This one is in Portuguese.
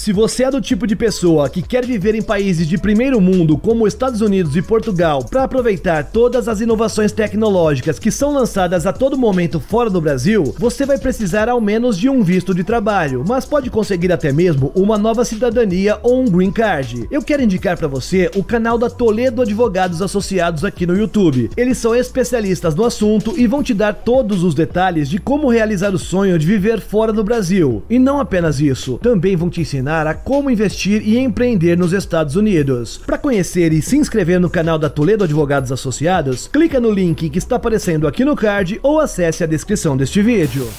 Se você é do tipo de pessoa que quer viver em países de primeiro mundo, como Estados Unidos e Portugal, para aproveitar todas as inovações tecnológicas que são lançadas a todo momento fora do Brasil, você vai precisar ao menos de um visto de trabalho, mas pode conseguir até mesmo uma nova cidadania ou um green card. Eu quero indicar para você o canal da Toledo Advogados Associados aqui no YouTube. Eles são especialistas no assunto e vão te dar todos os detalhes de como realizar o sonho de viver fora do Brasil. E não apenas isso, também vão te ensinar ensinar a como investir e empreender nos Estados Unidos. Para conhecer e se inscrever no canal da Toledo Advogados Associados, clica no link que está aparecendo aqui no card ou acesse a descrição deste vídeo.